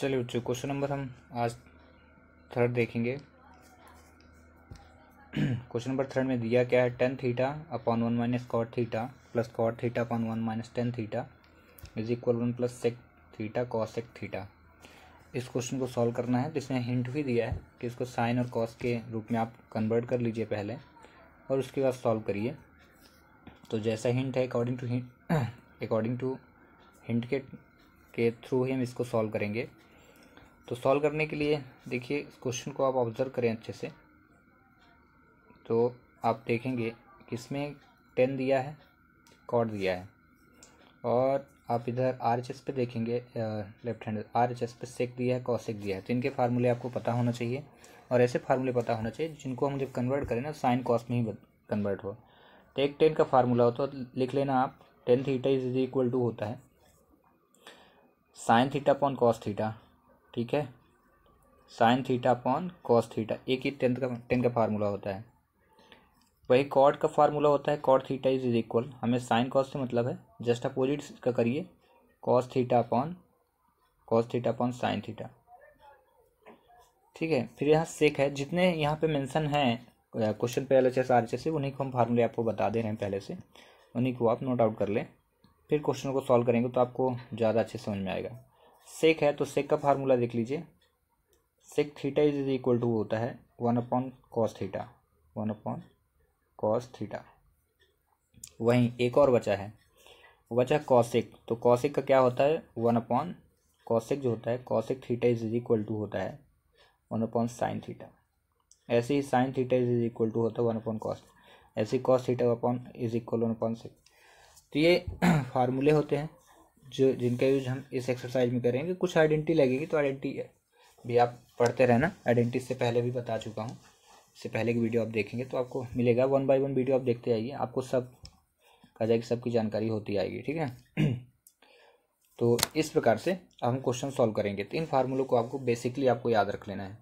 चलिए बच्चों question number हम आज थर्ड देखेंगे क्वेश्चन नंबर थर्ड में दिया क्या है tan theta upon one minus cot theta plus cot theta upon one minus tan theta is equal one plus sec theta cosec theta इस क्वेश्चन को solve करना है जिसमें हिंट भी दिया है कि इसको साइन और कॉस के रूप में आप कन्वर्ट कर लीजिए पहले और उसके बाद सॉल्व करिए तो जैसा हिंट है according to hint according to hint के के थ्रू ही हम इसको सॉल्व करेंगे तो सॉल्व करने के लिए देखिए इस क्वेश्चन को आप ऑब्जर्व करें अच्छे से तो आप देखेंगे कि इसमें टेन दिया है कॉड दिया है और आप इधर आर एच एस पे देखेंगे left hand R H S पे सेक दिया है कॉसेक दिया है तो इनके फार्मूले आपको पता होना चाहिए और ऐसे फार्मूले पता होना चाहिए जिनको हम जब कन्वर्ट करें ना साइन कॉस में ही कन्वर्ट हो टेक तो टेन का फार्मूला हो तो लिख लेना आप tan theta is equal to होता है sine theta upon cos theta ठीक है sine theta upon cos theta एक ही टेंथ का टेंथ का फार्मूला होता है वही कॉड का फार्मूला होता है cot theta is is equal हमें साइन कॉस से मतलब है जस्ट अपोजिट का करिए cos theta upon cos theta upon sine theta ठीक है फिर यहाँ सेक है जितने यहाँ पे मेंशन हैं क्वेश्चन पे L H S R H S उन्हीं को हम फार्मूले आपको बता दे रहे हैं पहले से उन्हीं को आप नोट आउट कर लें फिर क्वेश्चन को सॉल्व करेंगे तो आपको ज़्यादा अच्छे समझ में आएगा सेक है तो सेक का फार्मूला देख लीजिए sec theta is is equal to होता है one upon cos theta one upon cos theta वहीं एक और बचा है बचा कॉसिक तो कॉसिक का क्या होता है वन अपॉन कॉसिक जो होता है cosec theta is is equal to होता है वन अपॉन साइन थीटा ऐसे ही sine theta is is equal to होता है वन अपॉन कॉस ऐसे ही cos theta upon is equal one upon sec तो ये फार्मूले होते हैं जो जिनका यूज हम इस एक्सरसाइज में करेंगे कुछ आइडेंटिटी लगेगी तो आइडेंटिटी भी आप पढ़ते रहना आइडेंटिटी से पहले भी बता चुका हूँ इससे पहले की वीडियो आप देखेंगे तो आपको मिलेगा वन बाय वन वीडियो आप देखते आइए आपको सब कहा जाएगी सबकी जानकारी होती आएगी ठीक है तो इस प्रकार से अब हम क्वेश्चन सॉल्व करेंगे तो इन फार्मूलों को आपको बेसिकली आपको याद रख लेना है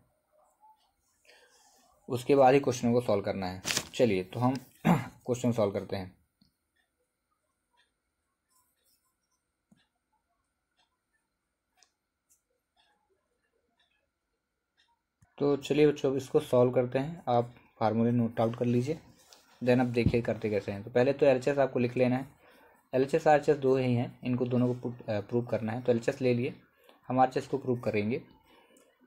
उसके बाद ही क्वेश्चनों को सॉल्व करना है चलिए तो हम क्वेश्चन सॉल्व करते हैं तो चलिए बच्चों अब इसको सॉल्व करते हैं आप फार्मूले नोट आउट कर लीजिए देन आप देखिए करते कैसे हैं तो पहले तो एल आपको लिख लेना है एल एच आर एच दो ही हैं इनको दोनों को प्रूव करना है तो एल ले लिए हम आर को प्रूव करेंगे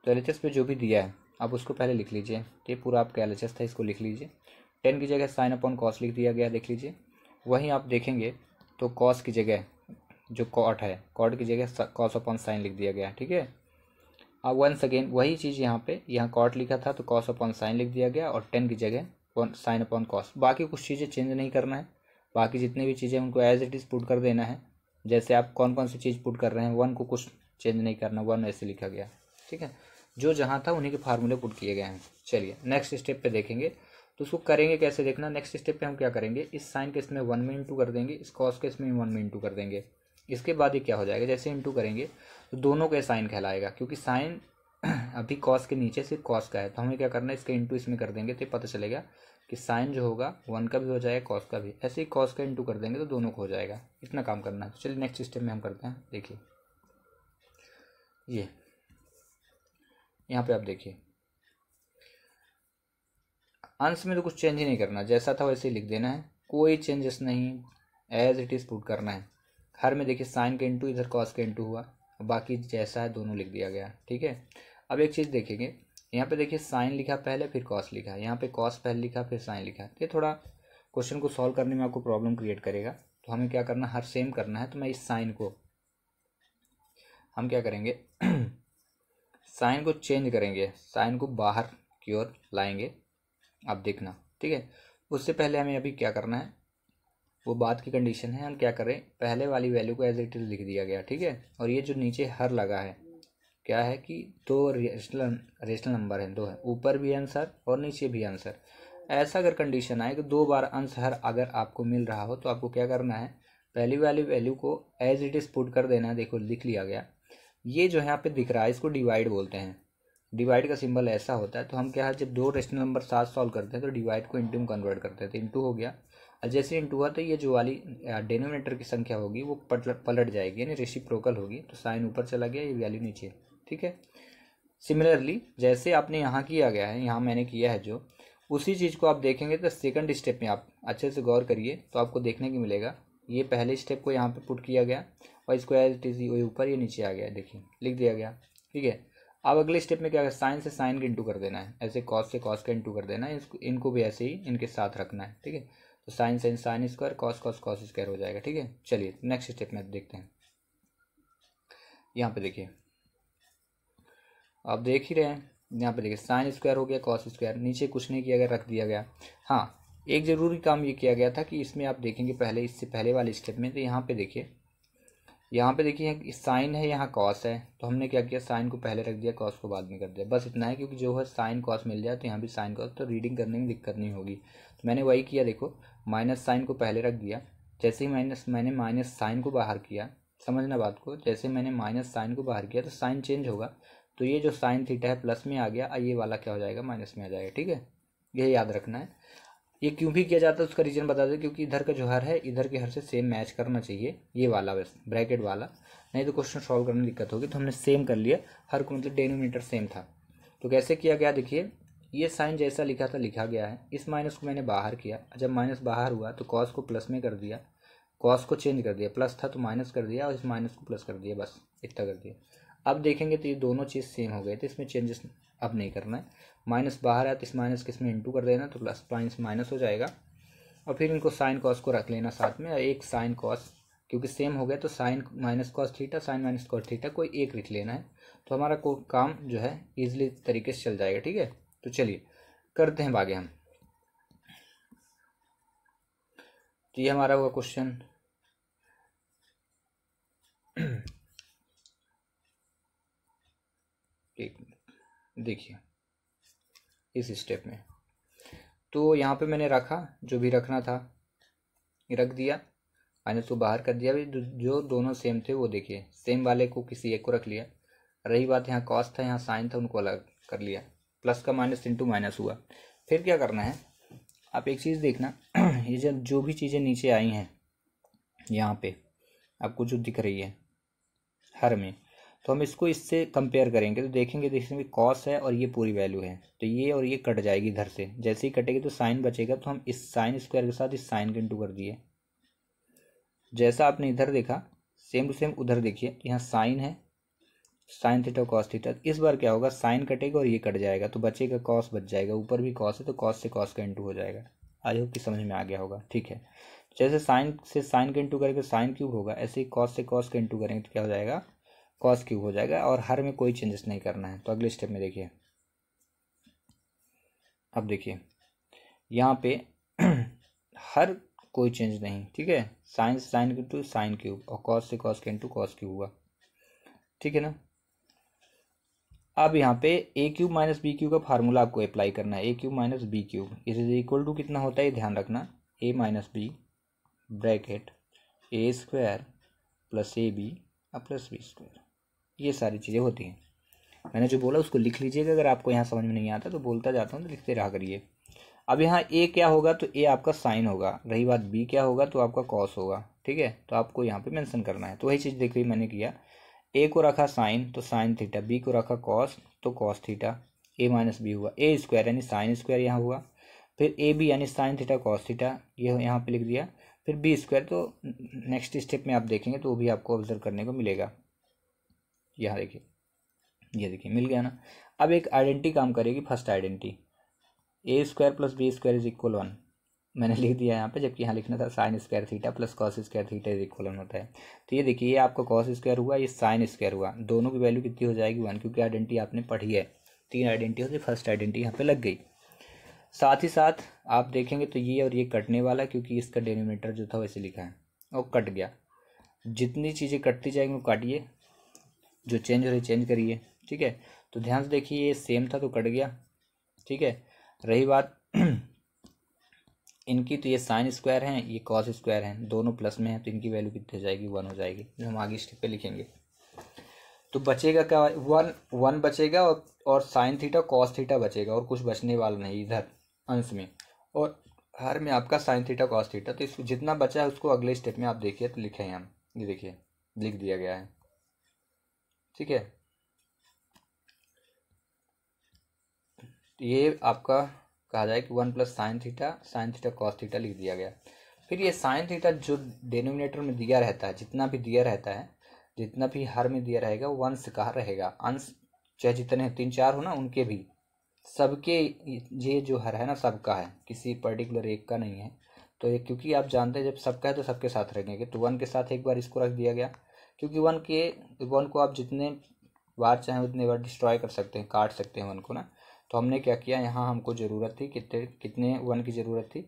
तो एल एच पे जो भी दिया है आप उसको पहले लिख लीजिए ये पूरा आपका एल था इसको लिख लीजिए टेन की जगह साइन अपॉन कॉस लिख दिया गया देख लीजिए वहीं आप देखेंगे तो कॉस की जगह जो कॉट है कॉट की जगह कॉस अपॉन साइन लिख दिया गया ठीक है अब वंस अगेन वही चीज़ यहाँ पे यहाँ कॉट लिखा था तो कॉस अपॉन साइन लिख दिया गया और टेन की जगह साइन अपॉन कॉस बाकी कुछ चीज़ें चेंज नहीं करना है बाकी जितनी भी चीज़ें उनको एज इट इज़ पुट कर देना है जैसे आप कौन कौन सी चीज़ पुट कर रहे हैं वन को कुछ चेंज नहीं करना वन ऐसे लिखा गया ठीक है जो जहाँ था उन्हीं के फार्मूले पुट किए गए हैं चलिए नेक्स्ट स्टेप पर देखेंगे तो उसको करेंगे कैसे देखना नेक्स्ट स्टेप पर हम क्या करेंगे इस साइन के इसमें वन में इंटू कर देंगे इस कॉस के इसमें वन में इंटू कर देंगे इसके बाद ये क्या हो जाएगा जैसे इंटू करेंगे तो दोनों का साइन कहलाएगा क्योंकि साइन अभी कॉस के नीचे सिर्फ कॉस का है तो हमें क्या करना है इसका इंटू इसमें कर देंगे तो पता चलेगा कि साइन जो होगा वन का भी हो जाएगा कॉस का भी ऐसे ही कॉस का इंटू कर देंगे तो दोनों को हो जाएगा इतना काम करना है चलिए नेक्स्ट स्टेप में हम करते हैं देखिए ये यहाँ पे आप देखिए अंश में तो कुछ चेंज ही नहीं करना जैसा था वैसे ही लिख देना है कोई चेंजेस नहीं एज इट इज़ पुट करना है हर में देखिए साइन के इंटू इधर कॉस के इंटू हुआ बाकी जैसा है दोनों लिख दिया गया ठीक है अब एक चीज़ देखेंगे यहाँ पे देखिए साइन लिखा पहले फिर कॉस लिखा यहाँ पे कॉस पहले लिखा फिर साइन लिखा ये थोड़ा क्वेश्चन को सॉल्व करने में आपको प्रॉब्लम क्रिएट करेगा तो हमें क्या करना हर सेम करना है तो मैं इस साइन को हम क्या करेंगे साइन को चेंज करेंगे साइन को बाहर की ओर लाएंगे आप देखना ठीक है उससे पहले हमें अभी क्या करना है वो बाद की कंडीशन है हम क्या करें पहले वाली वैल्यू को एज इट इज़ लिख दिया गया ठीक है और ये जो नीचे हर लगा है क्या है कि दो रेशनल रेशनल नंबर हैं दो है ऊपर भी आंसर और नीचे भी आंसर ऐसा अगर कंडीशन आए कि दो बार आंसर अगर आपको मिल रहा हो तो आपको क्या करना है पहली वाली वैल्यू को एज इट इज़ पुट कर देना है देखो लिख लिया गया ये जो है आप दिख रहा है इसको डिवाइड बोलते हैं डिवाइड का सिंबल ऐसा होता है तो हम क्या है जब दो रेशनल नंबर सात सॉल्व करते हैं तो डिवाइड को इंटू में कन्वर्ट करते हैं तो इंटू हो गया और जैसे इंटू हुआ तो ये जो वाली डेनोमिनेटर की संख्या होगी वो पलट जाएगी यानी प्रोकल होगी तो साइन ऊपर चला गया ये वैल्यू नीचे ठीक है सिमिलरली जैसे आपने यहाँ किया गया है यहाँ मैंने किया है जो उसी चीज़ को आप देखेंगे तो सेकंड स्टेप में आप अच्छे से गौर करिए तो आपको देखने को मिलेगा ये पहले स्टेप को यहाँ पे पुट किया गया और इसको एज टी ये ऊपर ये नीचे आ गया देखिए लिख दिया गया ठीक है अब अगले स्टेप में क्या है साइन से साइन का इंटू कर देना है ऐसे कॉस से कॉस का इंटू कर देना है इसको इनको भी ऐसे ही इनके साथ रखना है ठीक है तो sine sine sine square cos cos cos square हो जाएगा ठीक है चलिए नेक्स्ट स्टेप में देखते हैं यहाँ पे देखिए आप देख ही रहे हैं यहाँ पे देखिए साइन स्क्वायर हो गया कॉस स्क्वायर नीचे कुछ नहीं किया गया रख दिया गया हाँ एक ज़रूरी काम ये किया गया था कि इसमें आप देखेंगे पहले इससे पहले वाले स्टेप में तो यहाँ पे देखिए यहाँ पे देखिए साइन है यहाँ कॉस है तो हमने क्या किया साइन को पहले रख दिया कॉस को बाद में कर दिया बस इतना है क्योंकि जो है साइन कॉस मिल जाए तो यहाँ भी साइन कॉस तो रीडिंग करने में दिक्कत नहीं होगी तो मैंने वही किया देखो माइनस साइन को पहले रख दिया जैसे ही माइनस मैंने माइनस साइन को बाहर किया समझना बात को जैसे मैंने माइनस साइन को बाहर किया तो साइन चेंज होगा तो ये जो साइन थीटा है प्लस में आ गया ये वाला क्या हो जाएगा माइनस में आ जाएगा ठीक है ये याद रखना है ये क्यों भी किया जाता है उसका रीज़न बता दें क्योंकि इधर का जो हर है इधर के हर से सेम मैच करना चाहिए ये वाला बस ब्रैकेट वाला नहीं तो क्वेश्चन सॉल्व करने में दिक्कत होगी तो हमने सेम कर लिया हर को मतलब डेनोमीटर सेम था तो कैसे किया गया देखिए ये साइन जैसा लिखा था लिखा गया है इस माइनस को मैंने बाहर किया जब माइनस बाहर हुआ तो कॉस को प्लस में कर दिया कॉस को चेंज कर दिया प्लस था तो माइनस कर दिया और इस माइनस को प्लस कर दिया बस इतना कर दिया अब देखेंगे तो ये दोनों चीज़ सेम हो गए तो इसमें चेंजेस अब नहीं करना है माइनस बाहर आया तो इस माइनस के इसमें इंटू कर देना तो प्लस माइनस माइनस हो जाएगा और फिर इनको साइन कॉस को रख लेना साथ में और एक साइन कॉस क्योंकि सेम हो गया तो sine minus cos theta sine minus cos theta कोई एक लिख लेना है तो हमारा को काम जो है ईजिली तरीके से चल जाएगा ठीक है तो चलिए करते हैं बागे हम तो ये हमारा होगा क्वेश्चन एक देखिए इस स्टेप में तो यहाँ पे मैंने रखा जो भी रखना था रख दिया मैंने उसको बाहर कर दिया जो दोनों सेम थे वो देखिए सेम वाले को किसी एक को रख लिया रही बात यहाँ कॉस था यहाँ साइन था उनको अलग कर लिया प्लस का माइनस इंटू माइनस हुआ फिर क्या करना है आप एक चीज़ देखना ये जब जो भी चीज़ें नीचे आई हैं यहाँ पे आपको जो दिख रही है हर में तो हम इसको इससे कंपेयर करेंगे तो देखेंगे देखेंगे कॉस है और ये पूरी वैल्यू है तो ये और ये कट जाएगी इधर से जैसे ही कटेगी तो साइन बचेगा तो हम इस साइन स्क्वायर के साथ इस साइन के इंटू कर दिए जैसा आपने इधर देखा सेम टू सेम उधर देखिए तो यहाँ साइन है साइन थीटा कॉस थीटा इस बार क्या होगा साइन कटेगा और ये कट जाएगा तो बचेगा कॉस बच जाएगा ऊपर भी कॉस है तो कॉस से कॉस का इंटू हो जाएगा आई होप कि समझ में आ गया होगा ठीक है जैसे साइन से साइन का इंटू करेंगे साइन क्यूब होगा ऐसे ही कॉस से कॉस का इंटू करेंगे तो क्या हो जाएगा कॉस क्यूब हो जाएगा और हर में कोई चेंजेस नहीं करना है तो अगले स्टेप में देखिए अब देखिए यहाँ पे हर कोई चेंज नहीं ठीक है sine sine into sine cube और कॉस से कॉस के इंटू कॉस क्यूब हुआ ठीक है ना अब यहाँ पे A cube minus B cube का फार्मूला आपको अप्लाई करना है A cube minus B cube is is equal to कितना होता है ध्यान रखना A minus B bracket A square plus A B और प्लस बी स्क्वायर ये सारी चीज़ें होती हैं मैंने जो बोला उसको लिख लीजिएगा अगर आपको यहाँ समझ में नहीं आता तो बोलता जाता हूँ तो लिखते रहा करिए अब यहाँ ए क्या होगा तो ए आपका साइन होगा रही बात बी क्या होगा तो आपका कॉस होगा ठीक है तो आपको यहाँ पे मेंशन करना है तो वही चीज़ देखिए मैंने किया ए को रखा साइन तो साइन थीटा बी को रखा कॉस तो cos theta A minus B हुआ ए स्क्वायर यानी साइन स्क्वायर यहाँ हुआ फिर ए बी यानी साइन थीटा कॉस थीटा ये यह यहाँ पर लिख दिया फिर बी स्क्वायर तो नेक्स्ट स्टेप में आप देखेंगे तो वो भी आपको ऑब्जर्व करने को मिलेगा यहाँ देखिए ये देखिए मिल गया ना अब एक आइडेंटिटी काम करेगी first identity A square plus B square is equal one मैंने लिख दिया यहाँ पे जबकि यहाँ लिखना था sine square theta plus cos square theta is equal one होता है तो ये देखिए ये आपका कॉस स्क्वायर हुआ ये साइन स्क्वायर हुआ दोनों की वैल्यू कितनी हो जाएगी वन क्योंकि आइडेंटिटी आपने पढ़ी है तीन आइडेंटिटी होती फर्स्ट आइडेंटिटी यहाँ पर लग गई साथ ही साथ आप देखेंगे तो ये और ये कटने वाला क्योंकि इसका डेनोमीटर जो था वैसे लिखा है और कट गया जितनी चीज़ें कटती जाएंगी वो काटिए जो चेंज हो रही चेंज करिए ठीक है तो ध्यान से देखिए ये सेम था तो कट गया ठीक है रही बात इनकी तो ये साइन स्क्वायर हैं ये कॉस स्क्वायर हैं दोनों प्लस में हैं तो इनकी वैल्यू कितनी हो जाएगी वन हो जाएगी जो हम आगे स्टेप पे लिखेंगे तो बचेगा क्या वन वन बचेगा और और साइन थीटा कॉस थीटा बचेगा और कुछ बचने वाला नहीं इधर अंश में और हर में आपका साइन थीटा कॉस थीटा तो इसको जितना बचा है उसको अगले स्टेप में आप देखिए तो लिखे हैं हम ये देखिए लिख दिया गया है ठीक है तो ये आपका कहा जाए कि one plus sine theta sine theta cos theta लिख दिया गया फिर ये साइन थीटा जो डेनोमिनेटर में दिया रहता है जितना भी दिया रहता है जितना भी हर में दिया रहेगा वो से कहा रहेगा अंश चाहे जितने तीन चार हो ना उनके भी सबके ये जो हर है ना सबका है किसी पर्टिकुलर एक का नहीं है तो ये क्योंकि आप जानते हैं जब सबका है तो सबके साथ रहेंगे तो वन के साथ एक बार इसको रख दिया गया क्योंकि वन के वन को आप जितने बार चाहें उतने बार डिस्ट्रॉय कर सकते हैं काट सकते हैं वन को ना तो हमने क्या किया यहाँ हमको ज़रूरत थी कितने कितने वन की ज़रूरत थी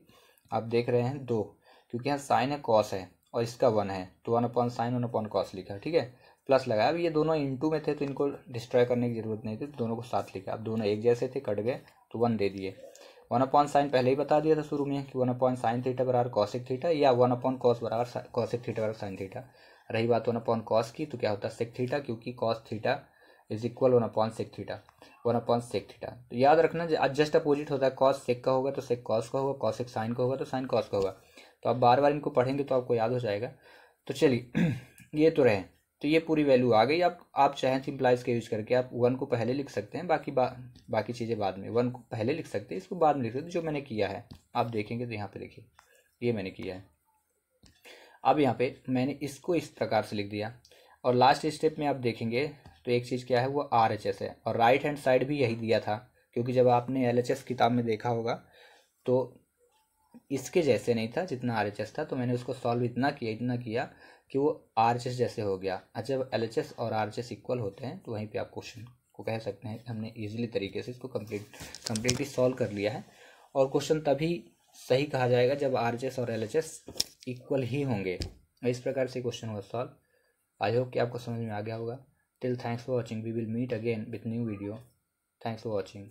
आप देख रहे हैं दो क्योंकि यहाँ साइन है कॉस है और इसका वन है तो one upon sine one upon cos लिखा ठीक है प्लस लगाया अब ये दोनों इंटू में थे तो इनको डिस्ट्रॉय करने की ज़रूरत नहीं थी तो दोनों को साथ लिखा अब दोनों एक जैसे थे कट गए तो वन दे दिए वन अपॉन साइन पहले ही बता दिया था शुरू में कि वन अपॉन साइन थीटा बराबर कॉसिक थीटा या वन अपॉन कॉस बराबर कॉसिक थीटा बराबर साइन थीटा रही बात वन अपॉन कॉस की तो क्या होता है सेक थीटा क्योंकि cos theta is equal one upon sec theta one upon sec theta तो याद रखना जस्ट अपोजिट होता है कॉस सेक का होगा तो सेक कॉस का होगा कॉस एक साइन का होगा तो साइन कॉस का होगा तो आप बार बार इनको पढ़ेंगे तो आपको याद हो जाएगा तो चलिए ये तो रहे तो ये पूरी वैल्यू आ गई आप आप चाहें सिंप्लाइज का यूज करके आप वन को पहले लिख सकते हैं बाकी बा, बाकी चीज़ें बाद में वन को पहले लिख सकते हैं इसको बाद में लिख सकते हैं जो मैंने किया है आप देखेंगे तो यहाँ पे देखिए ये मैंने किया है अब यहाँ पे मैंने इसको इस प्रकार से लिख दिया और लास्ट स्टेप में आप देखेंगे तो एक चीज़ क्या है वो आर एच एस है और राइट हैंड साइड भी यही दिया था क्योंकि जब आपने एल एच एस किताब में देखा होगा तो इसके जैसे नहीं था जितना आर एच एस था तो मैंने उसको सॉल्व इतना किया इतना किया कि वो आर एच एस जैसे हो गया अच्छा जब एल एच एस और आर एच एस इक्वल होते हैं तो वहीं पर आप क्वेश्चन को कह सकते हैं हमने ईजिली तरीके से इसको कम्प्लीट कम्प्लीटली सॉल्व कर लिया है और क्वेश्चन तभी सही कहा जाएगा जब आर और एल इक्वल ही होंगे इस प्रकार से क्वेश्चन होगा सॉल्व आई होप कि आपको समझ में आ गया होगा till thanks for watching we will meet again with new video thanks for watching